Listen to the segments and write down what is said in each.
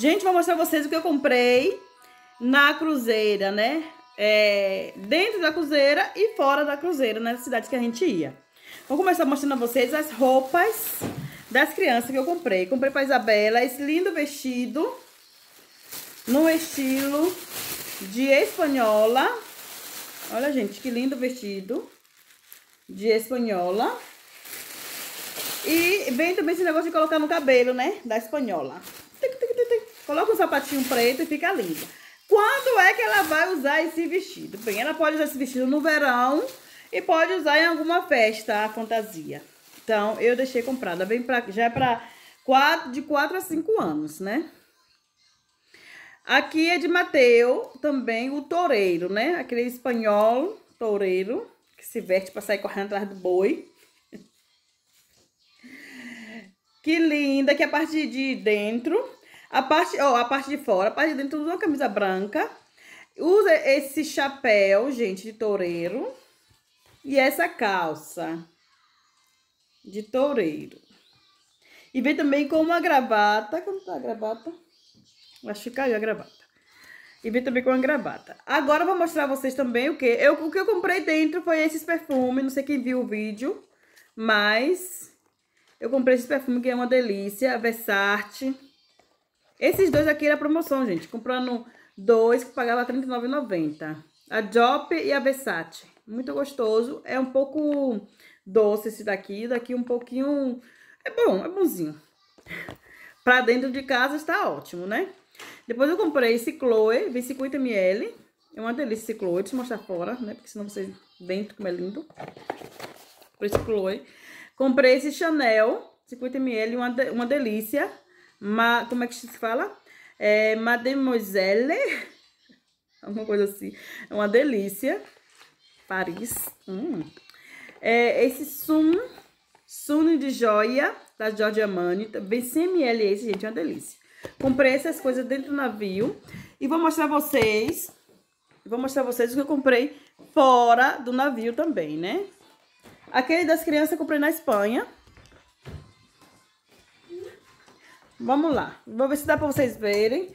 Gente, vou mostrar vocês o que eu comprei na cruzeira, né? É, dentro da cruzeira e fora da cruzeira, nas né? cidades que a gente ia. Vou começar mostrando a vocês as roupas das crianças que eu comprei. Comprei pra Isabela esse lindo vestido no estilo de espanhola. Olha, gente, que lindo vestido de espanhola. E vem também esse negócio de colocar no cabelo, né? Da espanhola. Coloca um sapatinho preto e fica linda. Quando é que ela vai usar esse vestido? Bem, ela pode usar esse vestido no verão e pode usar em alguma festa a fantasia. Então, eu deixei comprada. Vem pra, já é pra quatro, de 4 a 5 anos, né? Aqui é de Mateu também o toureiro, né? Aquele espanhol toureiro que se veste para sair correndo atrás do boi. Que linda, que a parte de dentro a parte, ó, a parte de fora, a parte de dentro usa uma camisa branca. Usa esse chapéu, gente, de toureiro. E essa calça de toureiro. E vem também com uma gravata. Como tá a gravata? Acho que caiu a gravata. E vem também com uma gravata. Agora eu vou mostrar a vocês também o que. Eu, o que eu comprei dentro foi esses perfumes. Não sei quem viu o vídeo. Mas eu comprei esse perfume que é uma delícia. Versace. Esses dois aqui era promoção, gente. Comprando dois que pagava R$39,90. A Jop e a Versace. Muito gostoso. É um pouco doce esse daqui. Daqui um pouquinho... É bom, é bonzinho. pra dentro de casa está ótimo, né? Depois eu comprei esse Chloe, vi 50ml. É uma delícia esse Chloe. Deixa eu mostrar fora, né? Porque senão vocês... Dentro, como é lindo. Comprei esse Chloe. Comprei esse Chanel, 50ml, uma, de... uma delícia ma, como é que se fala? É, Mademoiselle, alguma coisa assim, é uma delícia, Paris, hum. é, esse sun sun de joia, da Giorgia Armani, também tá CML esse, gente, é uma delícia. Comprei essas coisas dentro do navio e vou mostrar vocês, vou mostrar vocês o que eu comprei fora do navio também, né? Aquele das crianças eu comprei na Espanha, Vamos lá. Vou ver se dá para vocês verem.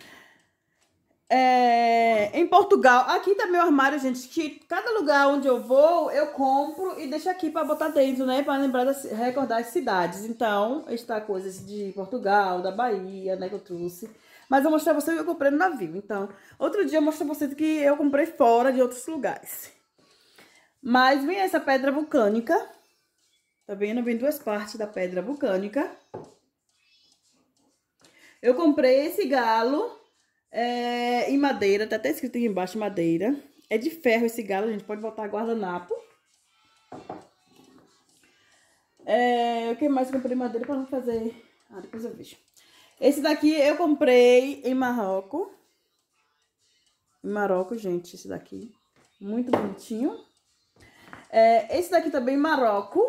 É, em Portugal, aqui tá meu armário, gente, que cada lugar onde eu vou, eu compro e deixo aqui para botar dentro, né, para lembrar, das, recordar as cidades. Então, está coisas de Portugal, da Bahia, né, que eu trouxe. Mas eu mostrar pra vocês o que eu comprei no navio, então. Outro dia eu mostrei pra vocês que eu comprei fora de outros lugares. Mas vem essa pedra vulcânica. Tá vendo? Vem duas partes da pedra vulcânica. Eu comprei esse galo é, em madeira, tá até escrito aqui embaixo madeira. É de ferro esse galo, a gente pode botar guardanapo. É, o que mais comprei madeira para não fazer... Ah, depois eu vejo. Esse daqui eu comprei em Marrocos. Em Marrocos, gente, esse daqui. Muito bonitinho. É, esse daqui também em Marrocos.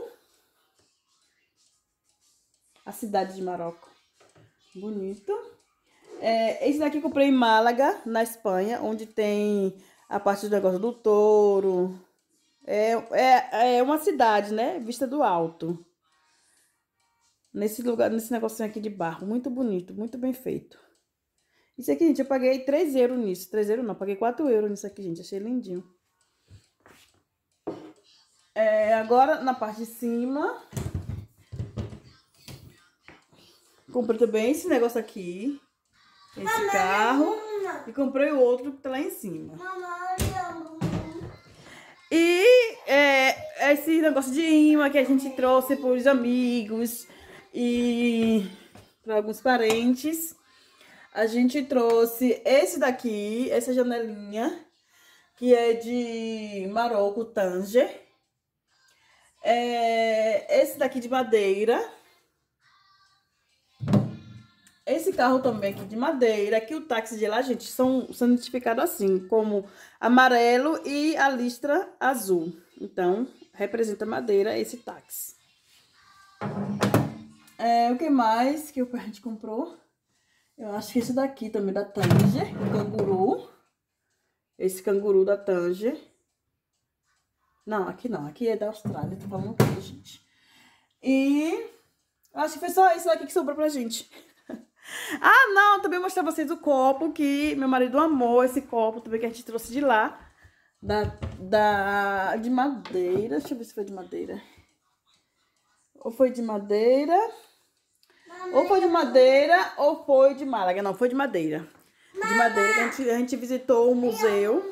A cidade de Marrocos. Bonito. É, esse daqui eu comprei em Málaga, na Espanha, onde tem a parte do negócio do touro. É, é, é uma cidade, né? Vista do alto. Nesse lugar, nesse negocinho aqui de barro. Muito bonito, muito bem feito. Isso aqui, gente, eu paguei 3 euros nisso. 3 euros não, paguei 4 euros nisso aqui, gente. Achei lindinho. É, agora, na parte de cima, Comprei também esse negócio aqui. Esse Mamãe, carro. E comprei o outro que tá lá em cima. Mamãe, e é, esse negócio de imã que a gente trouxe para os amigos e para alguns parentes. A gente trouxe esse daqui, essa janelinha, que é de Marrocos Tanger. É, esse daqui de madeira esse carro também aqui de madeira, que o táxi de lá, gente, são, são identificados assim, como amarelo e a listra azul. Então, representa madeira esse táxi. É, o que mais que o gente comprou? Eu acho que esse daqui também da Tanger, canguru. Esse canguru da Tanger. Não, aqui não, aqui é da Austrália, tô falando tudo, gente. E acho que foi só esse daqui que sobrou pra gente. Ah, não, também vou mostrar pra vocês o copo que meu marido amou, esse copo também que a gente trouxe de lá. Da, da, de madeira, deixa eu ver se foi de madeira. Ou foi de madeira, Mamãe, ou foi de madeira, ou foi de Málaga. Não, foi de madeira. de madeira, que a gente, a gente visitou o museu.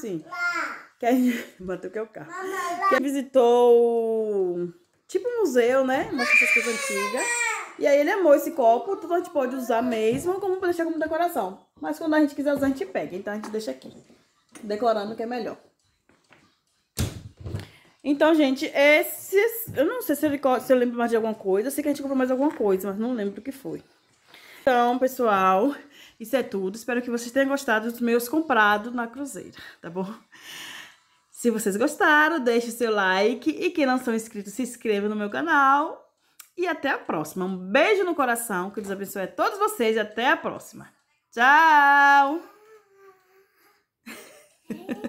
sim. Lá. Que a gente... Bateu que é o carro. Mama, que visitou, tipo, um museu, né? Mostra essas coisas antigas. E aí ele amou esse copo, então a gente pode usar mesmo como deixar como decoração. Mas quando a gente quiser usar, a gente pega. Então a gente deixa aqui. Decorando que é melhor. Então, gente, esses... Eu não sei se eu, lembro mais de alguma coisa. Eu sei que a gente comprou mais alguma coisa, mas não lembro o que foi. Então, pessoal, isso é tudo. Espero que vocês tenham gostado dos meus comprados na cruzeira, tá bom? Se vocês gostaram, deixe o seu like. E quem não são inscritos, se inscreva no meu canal e até a próxima. Um beijo no coração, que Deus abençoe a todos vocês e até a próxima. Tchau!